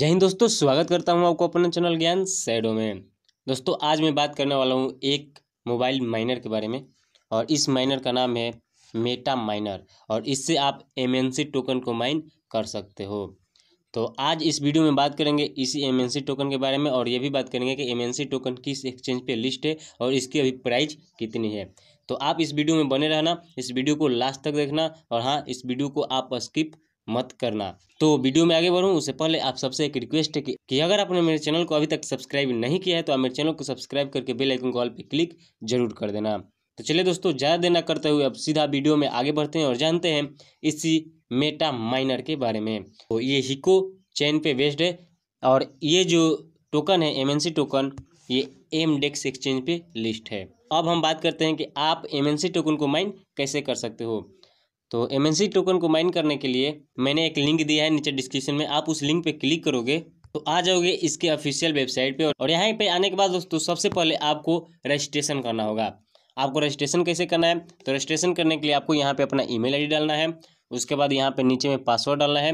जय हिंद दोस्तों स्वागत करता हूं आपको अपना चैनल ज्ञान सैडो में दोस्तों आज मैं बात करने वाला हूं एक मोबाइल माइनर के बारे में और इस माइनर का नाम है मेटा माइनर और इससे आप एम टोकन को माइन कर सकते हो तो आज इस वीडियो में बात करेंगे इसी एम टोकन के बारे में और ये भी बात करेंगे कि एम टोकन किस एक्सचेंज पर लिस्ट है और इसकी अभी प्राइस कितनी है तो आप इस वीडियो में बने रहना इस वीडियो को लास्ट तक देखना और हाँ इस वीडियो को आप स्किप मत करना तो वीडियो में आगे बढ़ूँ उससे पहले आप सबसे एक रिक्वेस्ट है कि अगर आपने मेरे चैनल को अभी तक सब्सक्राइब नहीं किया है तो आप मेरे चैनल को सब्सक्राइब करके बेल आइकन कॉल पर क्लिक जरूर कर देना तो चलिए दोस्तों ज़्यादा देना करते हुए अब सीधा वीडियो में आगे बढ़ते हैं और जानते हैं इसी मेटा माइनर के बारे में तो ये हिको चैन पे बेस्ड है और ये जो टोकन है एमएनसी टोकन ये एम डेक्स एक्सचेंज पे लिस्ट है अब हम बात करते हैं कि आप एमएनसी टोकन को माइन कैसे कर सकते हो तो एम टोकन को माइन करने के लिए मैंने एक लिंक दिया है नीचे डिस्क्रिप्शन में आप उस लिंक पर क्लिक करोगे तो आ जाओगे इसके ऑफिशियल वेबसाइट पे और यहाँ पे आने के बाद दोस्तों सबसे पहले आपको रजिस्ट्रेशन करना होगा आपको रजिस्ट्रेशन कैसे करना है तो रजिस्ट्रेशन करने के लिए आपको यहाँ पे अपना ईमेल आईडी डालना है उसके बाद यहाँ पे नीचे में पासवर्ड डालना है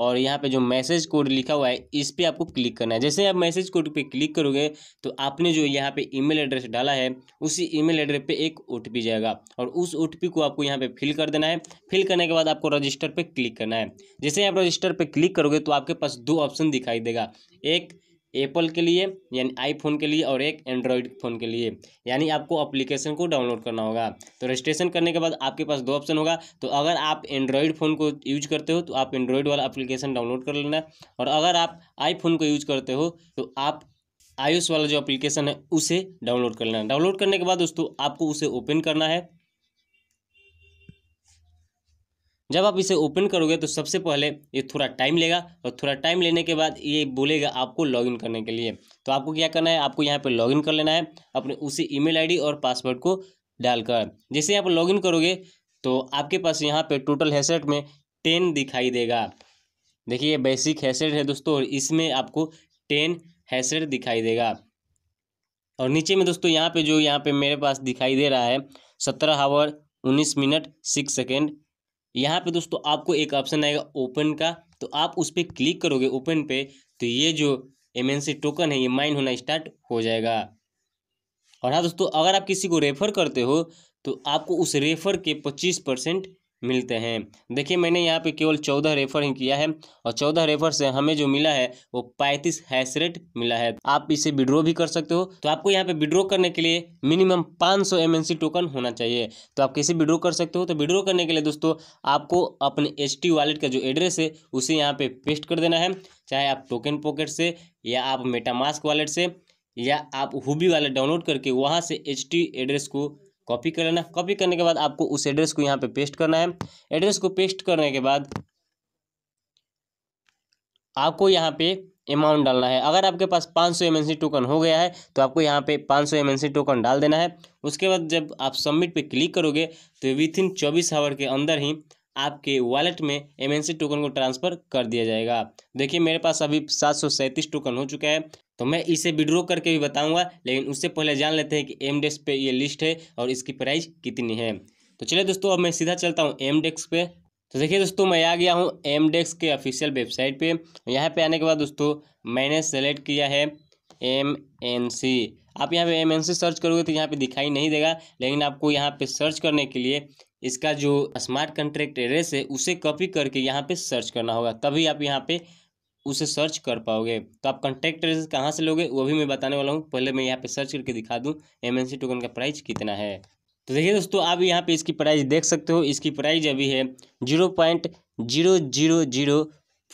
और यहाँ पे जो मैसेज कोड लिखा हुआ है इस पर आपको क्लिक करना है जैसे आप मैसेज कोड पे क्लिक करोगे तो आपने जो यहाँ पे ईमेल एड्रेस डाला है उसी ईमेल एड्रेस पे एक ओ जाएगा और उस ओ को आपको यहाँ पे फिल कर देना है फिल करने के बाद आपको रजिस्टर पर क्लिक करना है जैसे आप रजिस्टर पर क्लिक करोगे तो आपके पास दो ऑप्शन दिखाई देगा एक एप्पल के लिए यानी आईफोन के लिए और एक एंड्रॉयड फ़ोन के लिए यानी आपको अप्लीकेशन को डाउनलोड करना होगा तो रजिस्ट्रेशन करने के बाद आपके पास दो ऑप्शन होगा तो अगर आप एंड्रॉयड फ़ोन को यूज करते हो तो आप एंड्रॉयड वाला अप्लीकेशन डाउनलोड कर लेना और अगर आप आईफोन को यूज करते हो तो आप आयुष वाला जो एप्लीकेशन है उसे डाउनलोड कर लेना डाउनलोड करने के बाद दोस्तों आपको उसे ओपन करना है जब आप इसे ओपन करोगे तो सबसे पहले ये थोड़ा टाइम लेगा और थोड़ा टाइम लेने के बाद ये बोलेगा आपको लॉगिन करने के लिए तो आपको क्या करना है आपको यहाँ पे लॉगिन कर लेना है अपने उसी ईमेल आईडी और पासवर्ड को डालकर जैसे आप लॉगिन करोगे तो आपके पास यहाँ पे टोटल हैसेट में टेन दिखाई देगा देखिए ये बेसिक हैसेट है दोस्तों और इसमें आपको टेन हैसेट दिखाई देगा और नीचे में दोस्तों यहाँ पे जो यहाँ पर मेरे पास दिखाई दे रहा है सत्रह आवर उन्नीस मिनट सिक्स सेकेंड यहाँ पे दोस्तों आपको एक ऑप्शन आएगा ओपन का तो आप उस पर क्लिक करोगे ओपन पे तो ये जो एम टोकन है ये माइन होना स्टार्ट हो जाएगा और हाँ दोस्तों अगर आप किसी को रेफर करते हो तो आपको उस रेफर के पच्चीस परसेंट मिलते हैं देखिए मैंने यहाँ पे केवल चौदह रेफर ही किया है और चौदह रेफर से हमें जो मिला है वो पैंतीस हैश रेट मिला है आप इसे विड्रॉ भी कर सकते हो तो आपको यहाँ पे विड्रॉ करने के लिए मिनिमम 500 सौ टोकन होना चाहिए तो आप कैसे विड्रॉ कर सकते हो तो विड्रॉ करने के लिए दोस्तों आपको अपने एच वॉलेट का जो एड्रेस है उसे यहाँ पे पेस्ट कर देना है चाहे आप टोकन पॉकेट से या आप मेटामास्क वॉलेट से या आप हुबी वॉलेट डाउनलोड करके वहाँ से एच एड्रेस को कॉपी कर लेना कॉपी करने के बाद आपको उस एड्रेस को यहाँ पे पेस्ट करना है एड्रेस को पेस्ट करने के बाद आपको यहाँ पे अमाउंट डालना है अगर आपके पास 500 सौ टोकन हो गया है तो आपको यहाँ पे 500 सौ टोकन डाल देना है उसके बाद जब आप सबमिट पे क्लिक करोगे तो विथ इन चौबीस आवर के अंदर ही आपके वॉलेट में एम टोकन को ट्रांसफ़र कर दिया जाएगा देखिए मेरे पास अभी सात टोकन हो चुका है तो मैं इसे विड्रॉ करके भी बताऊंगा लेकिन उससे पहले जान लेते हैं कि एम डेस्क e पे ये लिस्ट है और इसकी प्राइस कितनी है तो चलिए दोस्तों अब मैं सीधा चलता हूँ एम डेस्क e पे तो देखिए दोस्तों मैं आ गया हूँ एम डेस्क e के ऑफिशियल वेबसाइट पर यहाँ पर आने के बाद दोस्तों मैंने सेलेक्ट किया है एम एन सी आप यहाँ पे एम एन सी सर्च करोगे तो यहाँ पे दिखाई नहीं देगा लेकिन आपको यहाँ पे सर्च करने के लिए इसका जो स्मार्ट कंट्रैक्ट एड्रेस है उसे कॉपी करके यहाँ पे सर्च करना होगा तभी आप यहाँ पे उसे सर्च कर पाओगे तो आप कॉन्टैक्ट ट्रेस कहाँ से लोगे वो भी मैं बताने वाला हूँ पहले मैं यहाँ पे सर्च करके दिखा दूँ एम टोकन का प्राइस कितना है तो देखिए दोस्तों आप यहाँ पे इसकी प्राइस देख सकते हो इसकी प्राइस अभी है zero point zero zero zero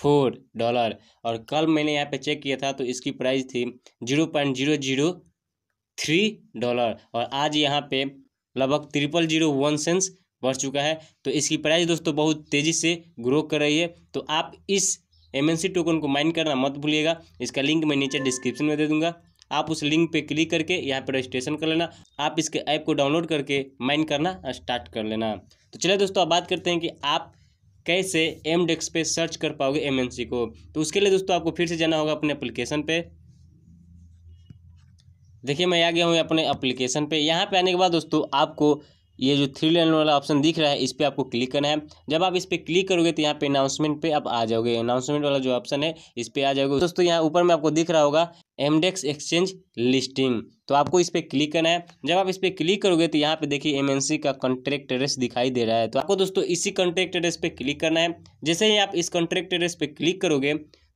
four dollar और कल मैंने यहाँ पे चेक किया था तो इसकी प्राइस थी zero point zero zero three dollar और आज यहाँ पे लगभग ट्रिपल जीरो वन सेंस बढ़ चुका है तो इसकी प्राइस दोस्तों बहुत तेज़ी से ग्रो कर रही है तो आप इस एम टोकन को माइन करना मत भूलिएगा इसका लिंक मैं नीचे डिस्क्रिप्शन में दे दूँगा आप उस लिंक पे क्लिक करके यहाँ पर रजिस्ट्रेशन कर लेना आप इसके ऐप को डाउनलोड करके माइन करना स्टार्ट कर लेना तो चलिए दोस्तों अब बात करते हैं कि आप कैसे एम डेक्स पे सर्च कर पाओगे एम को तो उसके लिए दोस्तों आपको फिर से जाना होगा अपने एप्लीकेशन पे देखिए मैं आ गया हूँ अपने एप्लीकेशन पे यहाँ पे आने के बाद दोस्तों आपको ये जो थ्री लाइन वाला ऑप्शन दिख रहा है इस पर आपको क्लिक करना है जब आप इस पर क्लिक करोगे तो यहाँ पे अनाउंसमेंट पे आप आ जाओगे अनाउंसमेंट वाला जो ऑप्शन है इस पर आ जाओगे दोस्तों यहाँ ऊपर में आपको दिख रहा होगा एमडेक्स एक्सचेंज लिस्टिंग तो आपको इस पर क्लिक करना है जब आप इस पर क्लिक करोगे तो यहाँ पे देखिए एम का कॉन्ट्रैक्ट एड्रेस दिखाई दे रहा है तो आपको दोस्तों इसी कॉन्ट्रैक्ट एड्रेस पर क्लिक करना है जैसे ही आप इस कॉन्ट्रैक्ट एड्रेस पर क्लिक करोगे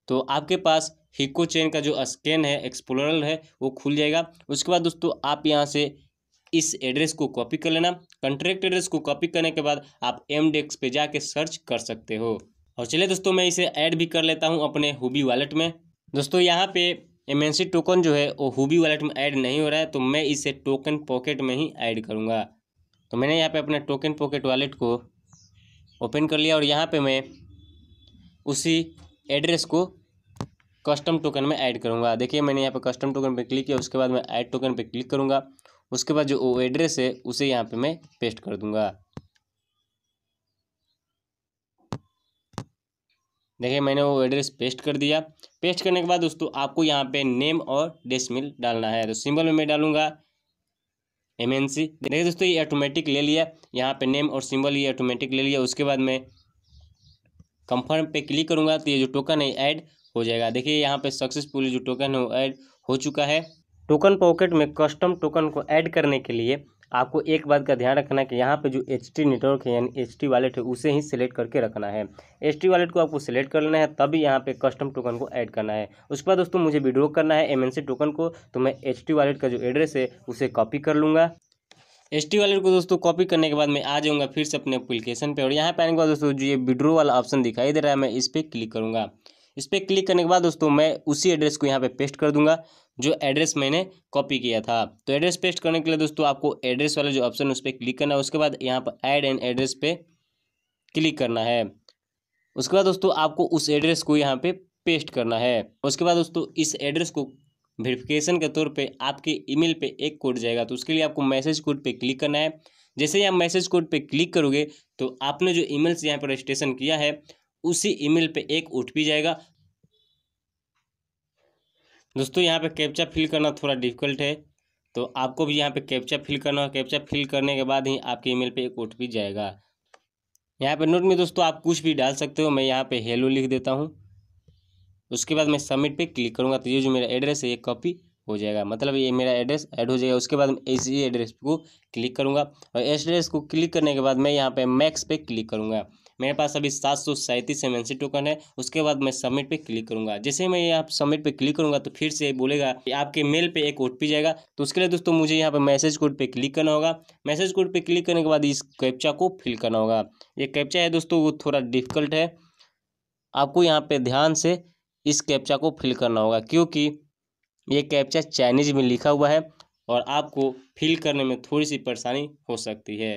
तो आपके पास हिको चेन का जो स्कैन है एक्सप्लोरल है वो खुल जाएगा उसके बाद दोस्तों आप यहाँ से इस एड्रेस को कॉपी कर लेना कंट्रैक्ट एड्रेस को कॉपी करने के बाद आप एम डेक्स पे जाके सर्च कर सकते हो और चलिए दोस्तों मैं इसे ऐड भी कर लेता हूँ अपने हुबी वॉलेट में दोस्तों यहाँ पे एम टोकन जो है वो हुबी वॉलेट में ऐड नहीं हो रहा है तो मैं इसे टोकन पॉकेट में ही ऐड करूँगा तो मैंने यहाँ पे अपने टोकन पॉकेट वॉलेट को ओपन कर लिया और यहाँ पे मैं उसी एड्रेस को कस्टम टोकन में ऐड करूँगा देखिए मैंने यहाँ पे कस्टम टोकन पे क्लिक किया उसके बाद मैं ऐड टोकन पे क्लिक करूँगा उसके बाद जो वो एड्रेस है उसे यहाँ पे मैं पेस्ट कर दूंगा देखिए मैंने वो एड्रेस पेस्ट कर दिया पेस्ट करने के बाद दोस्तों आपको यहाँ पे नेम और मिल डालना है तो सिंबल में मैं डालूंगा एम एन सी देखिए दोस्तों ये ऑटोमेटिक ले लिया यहाँ पे नेम और सिंबल ये ऑटोमेटिक ले लिया उसके बाद मैं कंफर्म पे क्लिक करूँगा तो ये जो टोकन है ऐड हो जाएगा देखिए यहाँ पे सक्सेसफुली जो टोकन है वो ऐड हो चुका है टोकन पॉकेट में कस्टम टोकन को ऐड करने के लिए आपको एक बात का ध्यान रखना है कि यहाँ पे जो एच टी नेटवर्क है यानी एच टी वालेट है उसे ही सिलेक्ट करके रखना है एच टी वालेट को आपको सिलेक्ट कर लेना है तभी यहाँ पे कस्टम टोकन को ऐड करना है उसके बाद दोस्तों मुझे विड्रो करना है सी टोकन को तो मैं एच टी वालेट का जो एड्रेस है उसे कॉपी कर लूँगा एस टी वालेट को दोस्तों कॉपी करने के बाद मैं आ जाऊँगा फिर से अपने अप्लीकेशन पर और यहाँ पर आने के बाद दोस्तों जो ये विड्रो वाला ऑप्शन दिखाई दे रहा है मैं इस पर क्लिक करूँगा इस पर क्लिक करने के बाद दोस्तों मैं उसी एड्रेस को यहाँ पे पेस्ट कर दूंगा जो एड्रेस मैंने कॉपी किया था तो एड्रेस पेस्ट करने के लिए दोस्तों आपको एड्रेस वाला जो ऑप्शन उस पर क्लिक करना है उसके बाद यहाँ पर ऐड एंड एड्रेस पे क्लिक करना है उसके बाद दोस्तों आपको उस एड्रेस को यहाँ पे पेस्ट करना है उसके बाद दोस्तों इस एड्रेस को वेरिफिकेशन के तौर पर आपके ई मेल एक कोड जाएगा तो उसके लिए आपको मैसेज कोड पर क्लिक करना है जैसे ही आप मैसेज कोड पर क्लिक करोगे तो आपने जो ई मेल्स यहाँ पर रजिस्ट्रेशन किया है उसी ईमेल पे एक उठ भी जाएगा दोस्तों यहाँ पे कैप्चा फिल करना थोड़ा डिफिकल्ट है तो आपको भी यहाँ पे कैप्चा फिल करना है कैप्चा फिल करने के बाद ही आपके ईमेल पे एक ओ जाएगा यहाँ पे नोट में दोस्तों आप कुछ भी डाल सकते हो मैं यहाँ पे हेलो लिख देता हूँ उसके बाद मैं सबमिट पे क्लिक करूँगा तो ये जो मेरा एड्रेस है ये कॉपी हो जाएगा मतलब ये मेरा एड्रेस ऐड हो जाएगा उसके बाद मैं इसी एड्रेस को क्लिक करूँगा और एड्रेस को क्लिक करने के बाद मैं यहाँ पे मैक्स पे क्लिक करूँगा मेरे पास अभी सात सौ सैंतीस एम टोकन है उसके बाद मैं सबमिट पे क्लिक करूँगा जैसे मैं यहाँ सबमिट पे क्लिक करूँगा तो फिर से बोलेगा कि आपके मेल पे एक ओ जाएगा तो उसके लिए दोस्तों मुझे यहाँ पे मैसेज कोड पे क्लिक करना होगा मैसेज कोड पे क्लिक करने के बाद इस कैप्चा को फिल करना होगा ये कैप्चा है दोस्तों वो थोड़ा डिफिकल्ट है आपको यहाँ पर ध्यान से इस कैप्चा को फिल करना होगा क्योंकि ये कैप्चा चाइनीज में लिखा हुआ है और आपको फिल करने में थोड़ी सी परेशानी हो सकती है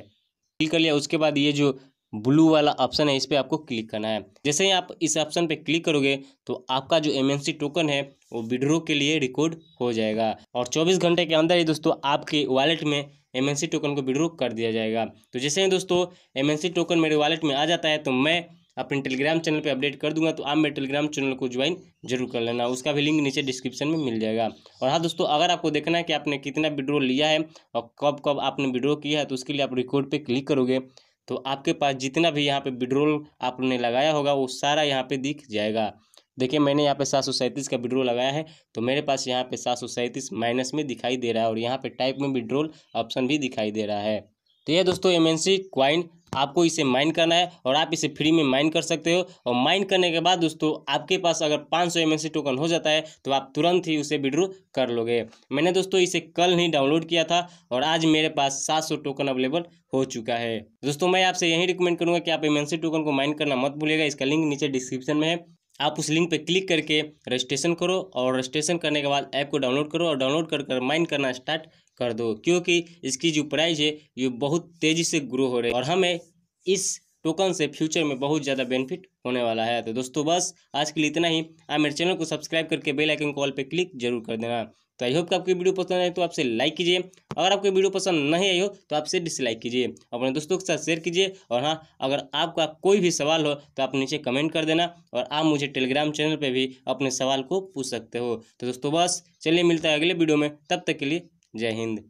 फिल कर लिया उसके बाद ये जो ब्लू वाला ऑप्शन है इस पर आपको क्लिक करना है जैसे ही आप इस ऑप्शन पे क्लिक करोगे तो आपका जो एम टोकन है वो विड्रो के लिए रिकॉर्ड हो जाएगा और 24 घंटे के अंदर ही दोस्तों आपके वॉलेट में एम टोकन को विड्रो कर दिया जाएगा तो जैसे ही दोस्तों एम टोकन मेरे वॉलेट में आ जाता है तो मैं अपने टेलीग्राम चैनल पे अपडेट कर दूंगा तो आप मेरे टेलीग्राम चैनल को ज्वाइन जरूर कर लेना उसका भी लिंक नीचे डिस्क्रिप्शन में मिल जाएगा और हाँ दोस्तों अगर आपको देखना है कि आपने कितना विड्रो लिया है और कब कब आपने विड्रो किया है तो उसके लिए आप रिकॉर्ड पर क्लिक करोगे तो आपके पास जितना भी यहाँ पे विड्रोल आपने लगाया होगा वो सारा यहाँ पे दिख जाएगा देखिए मैंने यहाँ पे सात सौ सैंतीस का विड्रोल लगाया है तो मेरे पास यहाँ पे सात सौ सैंतीस माइनस में दिखाई दे रहा है और यहाँ पे टाइप में विड्रोल ऑप्शन भी दिखाई दे रहा है तो यह दोस्तों एम एन सी क्वाइन आपको इसे माइन करना है और आप इसे फ्री में माइन कर सकते हो और माइन करने के बाद दोस्तों आपके पास अगर 500 सौ टोकन हो जाता है तो आप तुरंत ही उसे विड्रो कर लोगे मैंने दोस्तों इसे कल ही डाउनलोड किया था और आज मेरे पास 700 टोकन अवेलेबल हो चुका है दोस्तों मैं आपसे यही रिकमेंड करूँगा कि आप एम टोकन को माइन करना मत भूलेगा इसका लिंक नीचे डिस्क्रिप्शन में है आप उस लिंक पर क्लिक करके रजिस्ट्रेशन करो और रजिस्ट्रेशन करने के बाद ऐप को डाउनलोड करो और डाउनलोड कर कर माइन करना स्टार्ट कर दो क्योंकि इसकी जो प्राइस है ये बहुत तेज़ी से ग्रो हो रही है और हमें इस टोकन से फ्यूचर में बहुत ज़्यादा बेनिफिट होने वाला है तो दोस्तों बस आज के लिए इतना ही आप मेरे चैनल को सब्सक्राइब करके बेल आइकन कॉल पे क्लिक जरूर कर देना तो आई होप कि आपकी वीडियो पसंद आए तो आपसे लाइक कीजिए अगर आपकी वीडियो पसंद नहीं आई हो तो आपसे डिसलाइक कीजिए अपने दोस्तों के साथ शेयर कीजिए और हाँ अगर आपका कोई भी सवाल हो तो आप नीचे कमेंट कर देना और आप मुझे टेलीग्राम चैनल पर भी अपने सवाल को पूछ सकते हो तो दोस्तों बस चलिए मिलता है अगले वीडियो में तब तक के लिए जय हिंद